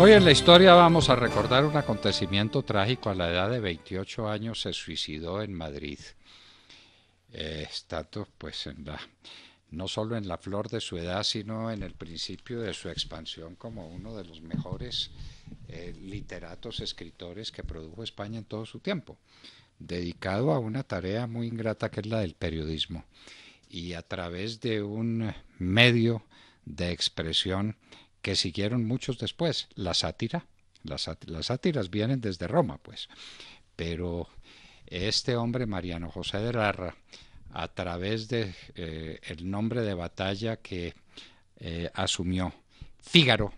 Hoy en la historia vamos a recordar un acontecimiento trágico. A la edad de 28 años se suicidó en Madrid. Eh, Estatus, pues, en la, no solo en la flor de su edad, sino en el principio de su expansión como uno de los mejores eh, literatos, escritores que produjo España en todo su tiempo, dedicado a una tarea muy ingrata que es la del periodismo y a través de un medio de expresión que siguieron muchos después, la sátira. Las, sátiras vienen desde Roma, pues. Pero este hombre, Mariano José de Larra, a través de eh, nombre de batalla que eh, asumió Fígaro,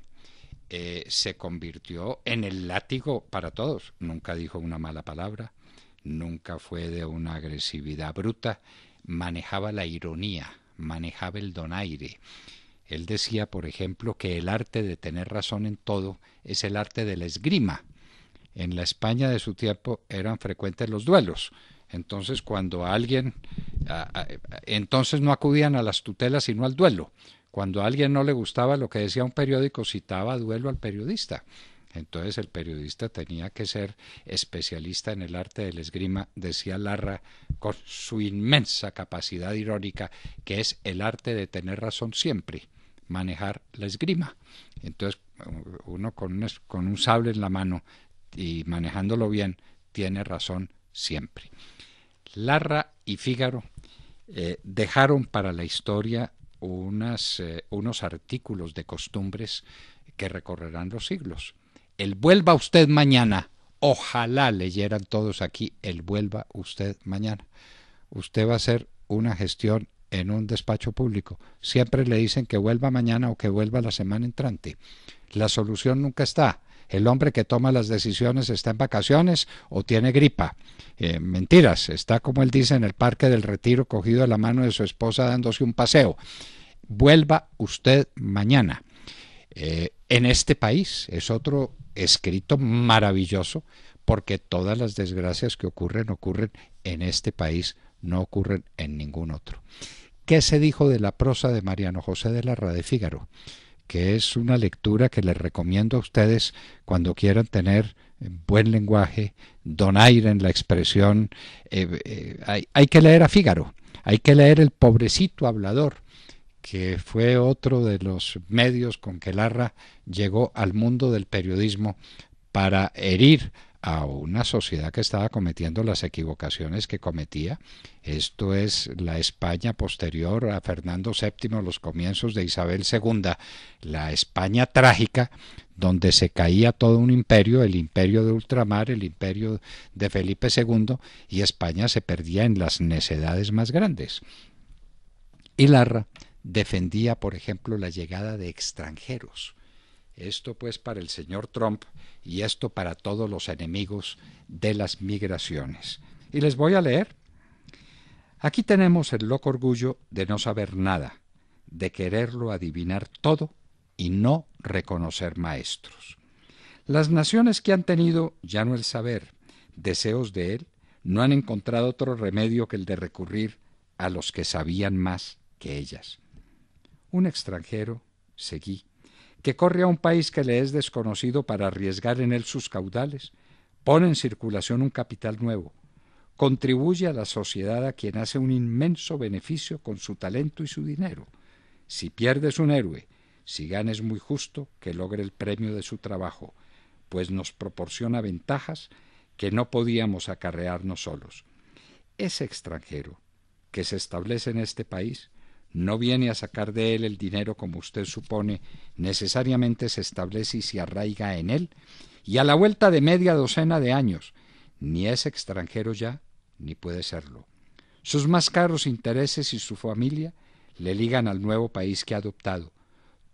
eh, se convirtió en el látigo para todos. Nunca dijo una mala palabra, nunca fue de una agresividad bruta, manejaba la ironía, manejaba el donaire, él decía, por ejemplo, que el arte de tener razón en todo es el arte de la esgrima. En la España de su tiempo eran frecuentes los duelos. Entonces, cuando alguien, entonces no acudían a las tutelas sino al duelo. Cuando a alguien no le gustaba lo que decía un periódico, citaba duelo al periodista. Entonces el periodista tenía que ser especialista en el arte de la esgrima, decía Larra, con su inmensa capacidad irónica, que es el arte de tener razón siempre manejar la esgrima. Entonces, uno con un, con un sable en la mano y manejándolo bien, tiene razón siempre. Larra y Fígaro eh, dejaron para la historia unas, eh, unos artículos de costumbres que recorrerán los siglos. El vuelva usted mañana. Ojalá leyeran todos aquí el vuelva usted mañana. Usted va a hacer una gestión en un despacho público. Siempre le dicen que vuelva mañana o que vuelva la semana entrante. La solución nunca está. El hombre que toma las decisiones está en vacaciones o tiene gripa. Eh, mentiras, está como él dice en el Parque del Retiro cogido de la mano de su esposa dándose un paseo. Vuelva usted mañana. Eh, en este país es otro escrito maravilloso porque todas las desgracias que ocurren ocurren en este país, no ocurren en ningún otro. ¿Qué se dijo de la prosa de Mariano José de Larra de Fígaro? que es una lectura que les recomiendo a ustedes cuando quieran tener eh, buen lenguaje, donaire en la expresión. Eh, eh, hay, que leer a Fígaro, hay que leer El pobrecito hablador, que fue otro de los medios con que Larra llegó al mundo del periodismo para herir a una sociedad que estaba cometiendo las equivocaciones que cometía. Esto es la España posterior a Fernando VII, los comienzos de Isabel II, la España trágica, donde se caía todo un imperio, el imperio de ultramar, el imperio de Felipe II, y España se perdía en las necedades más grandes. Y Larra defendía, por ejemplo, la llegada de extranjeros esto pues para el señor Trump y esto para todos los enemigos de las migraciones. Y les voy a leer. Aquí tenemos el loco orgullo de no saber nada, de quererlo adivinar todo y no reconocer maestros. Las naciones que han tenido ya no el saber, deseos de él, no han encontrado otro remedio que el de recurrir a los que sabían más que ellas. Un extranjero seguí que corre a un país que le es desconocido para arriesgar en él sus caudales, pone en circulación un capital nuevo, contribuye a la sociedad a quien hace un inmenso beneficio con su talento y su dinero. Si pierdes un héroe, si ganes muy justo que logre el premio de su trabajo, pues nos proporciona ventajas que no podíamos acarrearnos solos. Es extranjero que se establece en este país no viene a sacar de él el dinero como usted supone, necesariamente se establece y se arraiga en él, y a la vuelta de media docena de años, ni es extranjero ya, ni puede serlo. Sus más caros intereses y su familia le ligan al nuevo país que ha adoptado.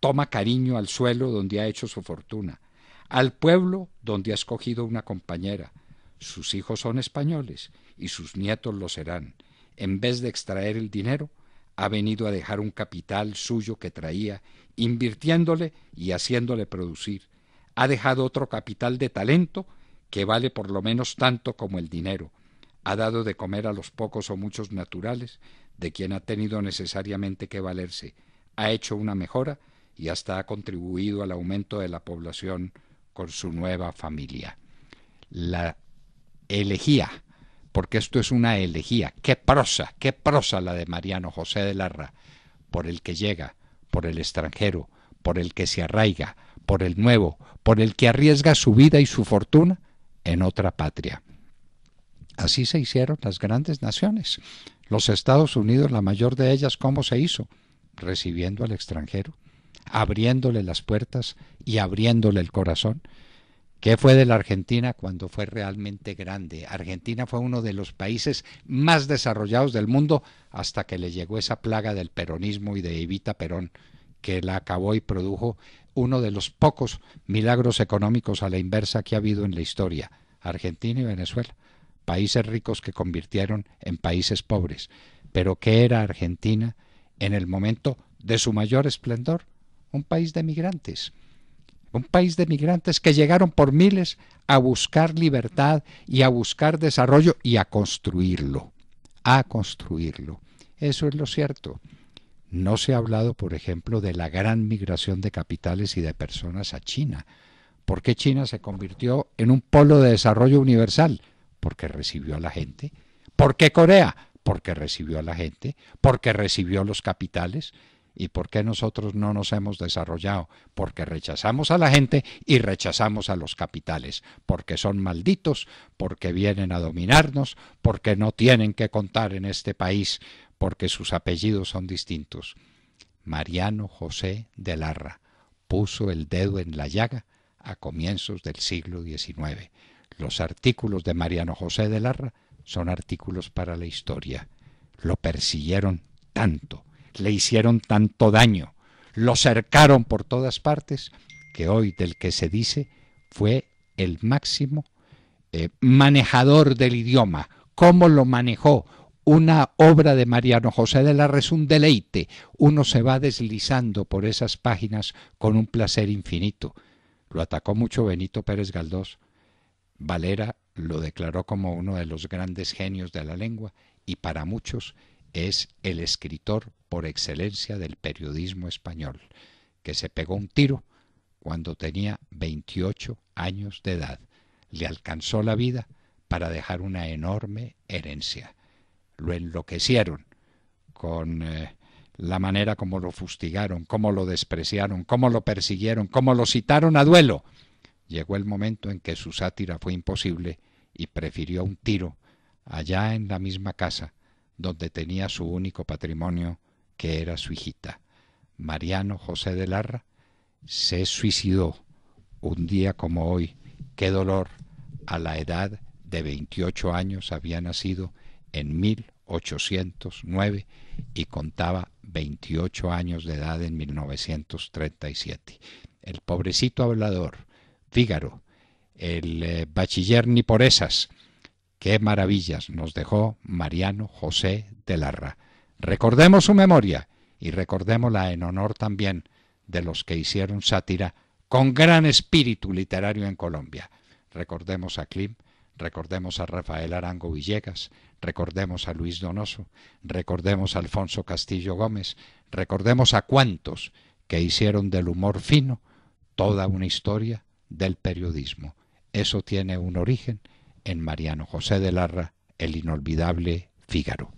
Toma cariño al suelo donde ha hecho su fortuna, al pueblo donde ha escogido una compañera. Sus hijos son españoles y sus nietos lo serán. En vez de extraer el dinero, ha venido a dejar un capital suyo que traía, invirtiéndole y haciéndole producir. Ha dejado otro capital de talento que vale por lo menos tanto como el dinero. Ha dado de comer a los pocos o muchos naturales, de quien ha tenido necesariamente que valerse. Ha hecho una mejora y hasta ha contribuido al aumento de la población con su nueva familia. La elegía porque esto es una elegía. Qué prosa, qué prosa la de Mariano José de Larra, por el que llega, por el extranjero, por el que se arraiga, por el nuevo, por el que arriesga su vida y su fortuna en otra patria. Así se hicieron las grandes naciones. Los Estados Unidos, la mayor de ellas, ¿cómo se hizo? Recibiendo al extranjero, abriéndole las puertas y abriéndole el corazón. ¿Qué fue de la Argentina cuando fue realmente grande? Argentina fue uno de los países más desarrollados del mundo hasta que le llegó esa plaga del peronismo y de Evita Perón, que la acabó y produjo uno de los pocos milagros económicos a la inversa que ha habido en la historia. Argentina y Venezuela, países ricos que convirtieron en países pobres. Pero ¿qué era Argentina en el momento de su mayor esplendor? Un país de migrantes un país de migrantes que llegaron por miles a buscar libertad y a buscar desarrollo y a construirlo, a construirlo. Eso es lo cierto. No se ha hablado, por ejemplo, de la gran migración de capitales y de personas a China. ¿Por qué China se convirtió en un polo de desarrollo universal? Porque recibió a la gente. ¿Por qué Corea? Porque recibió a la gente, porque recibió los capitales. ¿Y por qué nosotros no nos hemos desarrollado? Porque rechazamos a la gente y rechazamos a los capitales, porque son malditos, porque vienen a dominarnos, porque no tienen que contar en este país, porque sus apellidos son distintos. Mariano José de Larra puso el dedo en la llaga a comienzos del siglo XIX. Los artículos de Mariano José de Larra son artículos para la historia. Lo persiguieron tanto le hicieron tanto daño, lo cercaron por todas partes, que hoy del que se dice fue el máximo eh, manejador del idioma. ¿Cómo lo manejó? Una obra de Mariano José de la es un deleite. Uno se va deslizando por esas páginas con un placer infinito. Lo atacó mucho Benito Pérez Galdós. Valera lo declaró como uno de los grandes genios de la lengua y para muchos es el escritor por excelencia del periodismo español, que se pegó un tiro cuando tenía 28 años de edad. Le alcanzó la vida para dejar una enorme herencia. Lo enloquecieron con eh, la manera como lo fustigaron, cómo lo despreciaron, cómo lo persiguieron, cómo lo citaron a duelo. Llegó el momento en que su sátira fue imposible y prefirió un tiro allá en la misma casa donde tenía su único patrimonio, que era su hijita. Mariano José de Larra se suicidó un día como hoy. Qué dolor, a la edad de 28 años había nacido en 1809 y contaba 28 años de edad en 1937. El pobrecito hablador, Fígaro, el eh, bachiller ni por esas. Qué maravillas nos dejó Mariano José de Larra. Recordemos su memoria y recordémosla en honor también de los que hicieron sátira con gran espíritu literario en Colombia. Recordemos a Klim, recordemos a Rafael Arango Villegas, recordemos a Luis Donoso, recordemos a Alfonso Castillo Gómez, recordemos a cuantos que hicieron del humor fino toda una historia del periodismo. Eso tiene un origen en Mariano José de Larra, el inolvidable Fígaro.